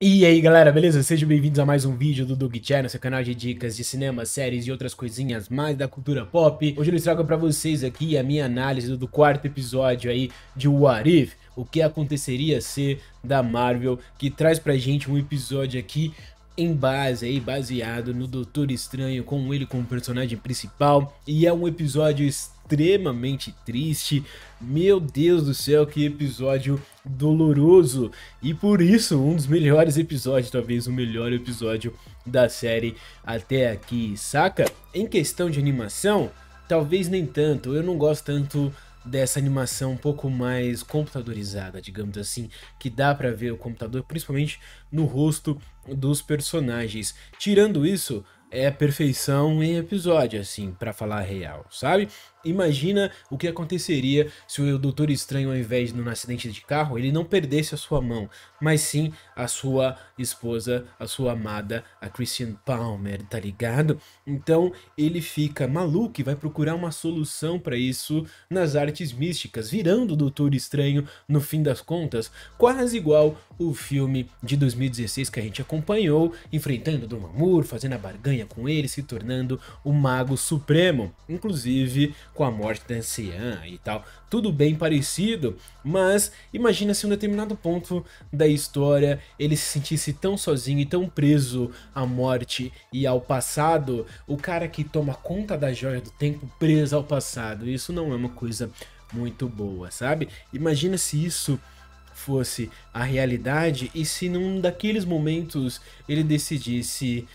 E aí galera, beleza? Sejam bem-vindos a mais um vídeo do Doug Channel, seu canal de dicas de cinema, séries e outras coisinhas mais da cultura pop. Hoje eu trago pra vocês aqui a minha análise do quarto episódio aí de What If, o que aconteceria ser da Marvel, que traz pra gente um episódio aqui em base aí, baseado no Doutor Estranho, com ele como personagem principal, e é um episódio extremamente extremamente triste. Meu Deus do céu, que episódio doloroso! E por isso, um dos melhores episódios, talvez o melhor episódio da série até aqui, saca? Em questão de animação, talvez nem tanto, eu não gosto tanto dessa animação um pouco mais computadorizada, digamos assim, que dá para ver o computador principalmente no rosto dos personagens. Tirando isso, é a perfeição em episódio, assim, para falar real, sabe? Imagina o que aconteceria se o Doutor Estranho, ao invés de um acidente de carro, ele não perdesse a sua mão, mas sim a sua esposa, a sua amada, a Christian Palmer, tá ligado? Então ele fica maluco e vai procurar uma solução para isso nas artes místicas, virando o Doutor Estranho no fim das contas, quase igual o filme de 2016 que a gente acompanhou, enfrentando o Amor, fazendo a barganha com ele, se tornando o Mago Supremo. Inclusive com a morte da anciã e tal. Tudo bem parecido, mas imagina se em um determinado ponto da história ele se sentisse tão sozinho e tão preso à morte e ao passado, o cara que toma conta da joia do tempo preso ao passado. Isso não é uma coisa muito boa, sabe? Imagina se isso fosse a realidade e se num daqueles momentos ele decidisse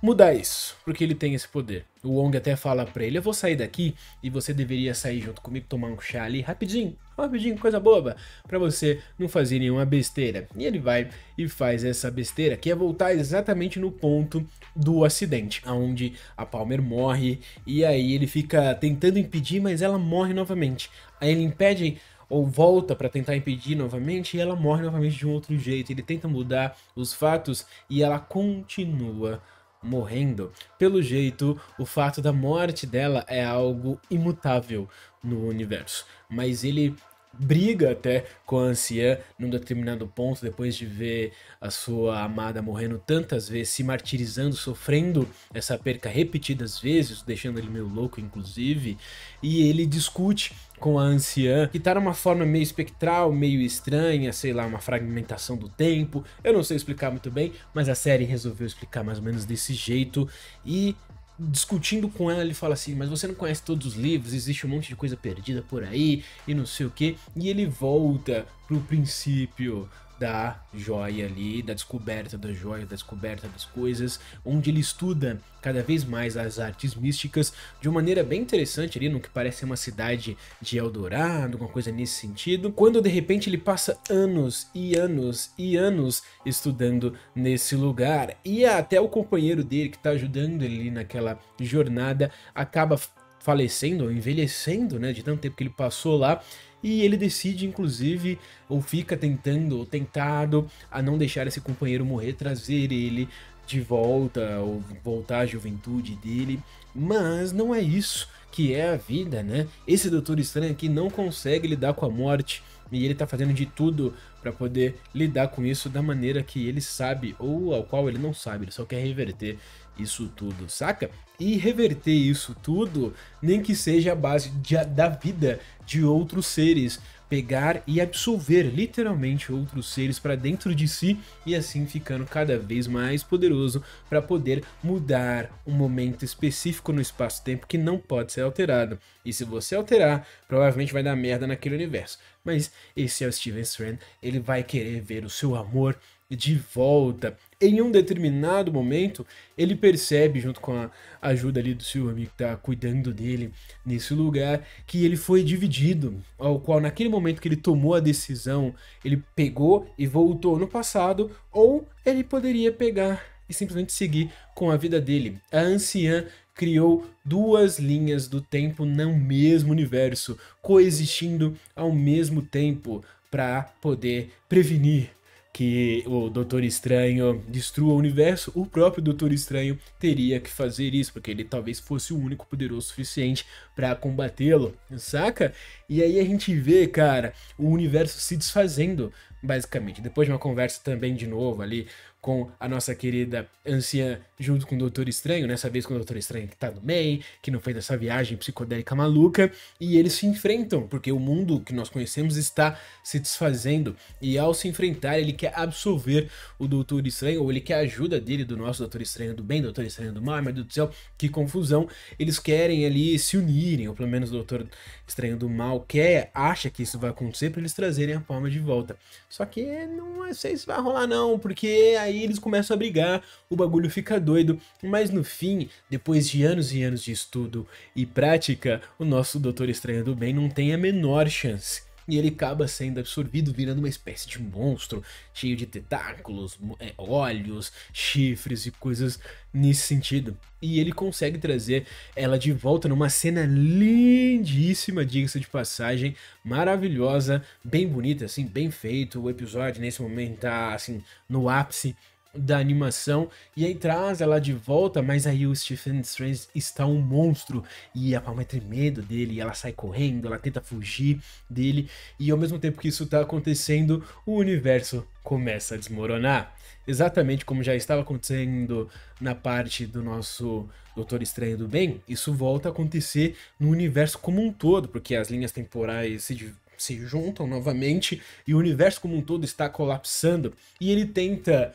mudar isso, porque ele tem esse poder. O Wong até fala pra ele: Eu vou sair daqui e você deveria sair junto comigo tomar um chá ali rapidinho, rapidinho, coisa boba, para você não fazer nenhuma besteira. E ele vai e faz essa besteira, que é voltar exatamente no ponto do acidente, aonde a Palmer morre e aí ele fica tentando impedir, mas ela morre novamente. Aí ele impede ou volta para tentar impedir novamente e ela morre novamente de um outro jeito. Ele tenta mudar os fatos e ela continua morrendo. Pelo jeito, o fato da morte dela é algo imutável no universo, mas ele briga até com a anciã num determinado ponto, depois de ver a sua amada morrendo tantas vezes, se martirizando, sofrendo essa perca repetidas vezes, deixando ele meio louco, inclusive. E ele discute com a anciã, que tá numa forma meio espectral, meio estranha, sei lá, uma fragmentação do tempo. Eu não sei explicar muito bem, mas a série resolveu explicar mais ou menos desse jeito. E discutindo com ela, ele fala assim: Mas você não conhece todos os livros, existe um monte de coisa perdida por aí e não sei o que. E ele volta pro princípio da joia ali, da descoberta da joia, da descoberta das coisas, onde ele estuda cada vez mais as artes místicas de uma maneira bem interessante ali, no que parece uma cidade de Eldorado, alguma coisa nesse sentido, quando de repente ele passa anos e anos e anos estudando nesse lugar, e até o companheiro dele que está ajudando ele naquela jornada acaba falecendo ou envelhecendo, né, de tanto tempo que ele passou lá, e ele decide, inclusive, ou fica tentando, ou tentado, a não deixar esse companheiro morrer, trazer ele de volta, ou voltar à juventude dele, mas não é isso que é a vida, né? Esse Doutor Estranho aqui não consegue lidar com a morte, e ele tá fazendo de tudo para poder lidar com isso da maneira que ele sabe ou ao qual ele não sabe, ele só quer reverter isso tudo, saca? E reverter isso tudo, nem que seja a base de, da vida de outros seres, pegar e absorver literalmente outros seres para dentro de si e assim ficando cada vez mais poderoso para poder mudar um momento específico no espaço-tempo que não pode ser alterado. E se você alterar, provavelmente vai dar merda naquele universo. Mas esse é o Steven Strand, ele vai querer ver o seu amor de volta em um determinado momento, ele percebe, junto com a ajuda ali do seu amigo que tá cuidando dele nesse lugar, que ele foi dividido, ao qual naquele momento que ele tomou a decisão, ele pegou e voltou no passado, ou ele poderia pegar e simplesmente seguir com a vida dele. A anciã criou duas linhas do tempo no mesmo universo, coexistindo ao mesmo tempo para poder prevenir que o Doutor Estranho destrua o universo, o próprio Doutor Estranho teria que fazer isso, porque ele talvez fosse o único poderoso suficiente para combatê-lo, saca? E aí a gente vê, cara, o universo se desfazendo, basicamente. Depois de uma conversa também de novo ali com a nossa querida anciã junto com o Doutor Estranho, nessa né? vez com o Doutor Estranho que tá no meio, que não fez essa viagem psicodélica maluca, e eles se enfrentam, porque o mundo que nós conhecemos está se desfazendo, e ao se enfrentar, ele quer absolver o Doutor Estranho, ou ele quer a ajuda dele, do nosso Doutor Estranho do bem, Doutor Estranho do mal, meu Deus do céu, que confusão, eles querem ali se unirem, ou pelo menos o Doutor Estranho do mal quer, acha que isso vai acontecer para eles trazerem a palma de volta. Só que não sei se vai rolar não, porque aí aí eles começam a brigar, o bagulho fica doido, mas no fim, depois de anos e anos de estudo e prática, o nosso Doutor Estranho do Bem não tem a menor chance. E ele acaba sendo absorvido, virando uma espécie de monstro, cheio de tentáculos, é, olhos, chifres e coisas nesse sentido. E ele consegue trazer ela de volta numa cena lindíssima, diga-se de passagem, maravilhosa, bem bonita, assim, bem feito. O episódio nesse momento tá, assim, no ápice da animação e aí traz ela de volta, mas aí o Stephen Strange está um monstro e a Palma é tem medo dele, ela sai correndo, ela tenta fugir dele e ao mesmo tempo que isso está acontecendo, o universo começa a desmoronar. Exatamente como já estava acontecendo na parte do nosso Doutor Estranho do Bem, isso volta a acontecer no universo como um todo, porque as linhas temporais se se juntam novamente e o universo como um todo está colapsando e ele tenta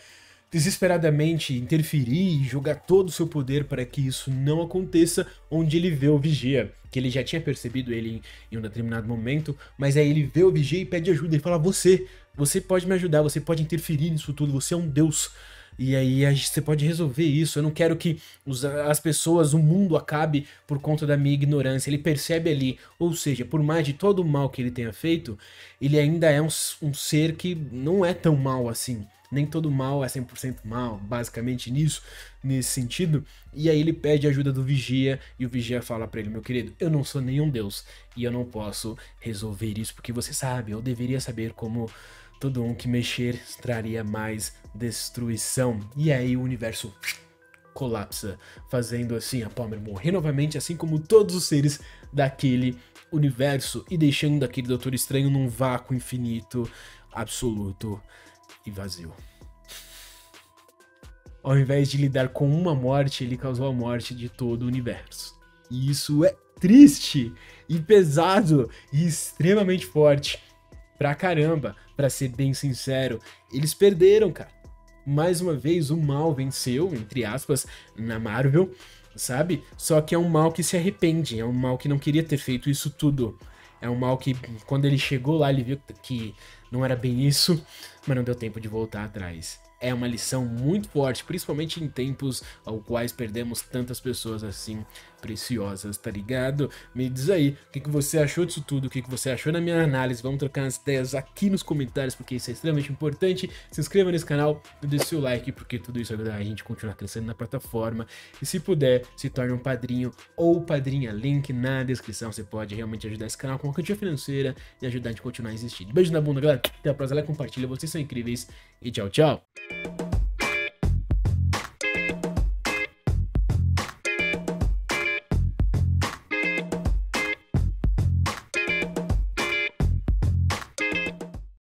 desesperadamente interferir e jogar todo o seu poder para que isso não aconteça, onde ele vê o vigia, que ele já tinha percebido ele em, um determinado momento, mas aí ele vê o vigia e pede ajuda, e fala: "Você, você pode me ajudar, você pode interferir nisso tudo, você é um deus". E aí você pode resolver isso. Eu não quero que os, as pessoas, o mundo acabe por conta da minha ignorância. Ele percebe ali. Ou seja, por mais de todo o mal que ele tenha feito, ele ainda é um, um ser que não é tão mal assim nem todo mal é 100% mal, basicamente nisso, nesse sentido. E aí ele pede ajuda do vigia e o vigia fala para ele: "Meu querido, eu não sou nenhum deus e eu não posso resolver isso porque você sabe, eu deveria saber como todo um que mexer traria mais destruição". E aí o universo colapsa, fazendo assim a Palmer morrer novamente, assim como todos os seres daquele universo e deixando aquele Doutor Estranho num vácuo infinito absoluto e vazio. Ao invés de lidar com uma morte, ele causou a morte de todo o universo. E isso é triste e pesado e extremamente forte. Pra caramba, pra ser bem sincero, eles perderam, cara. Mais uma vez, o mal venceu, entre aspas, na Marvel, sabe? Só que é um mal que se arrepende, é um mal que não queria ter feito isso tudo. É um mal que, quando ele chegou lá, ele viu que não era bem isso, mas não deu tempo de voltar atrás. É uma lição muito forte, principalmente em tempos aos quais perdemos tantas pessoas assim preciosas, tá ligado? Me diz aí o que, que você achou disso tudo, o que, que você achou da minha análise. Vamos trocar as ideias aqui nos comentários, porque isso é extremamente importante. Se inscreva nesse canal e dê seu like, porque tudo isso ajuda a gente a continuar crescendo na plataforma. E se puder, se torne um padrinho ou padrinha. Link na descrição. Você pode realmente ajudar esse canal com uma quantia financeira e ajudar a gente a continuar existindo. Beijo na bunda, galera. Até a próxima. compartilha. Vocês são incríveis e tchau, tchau.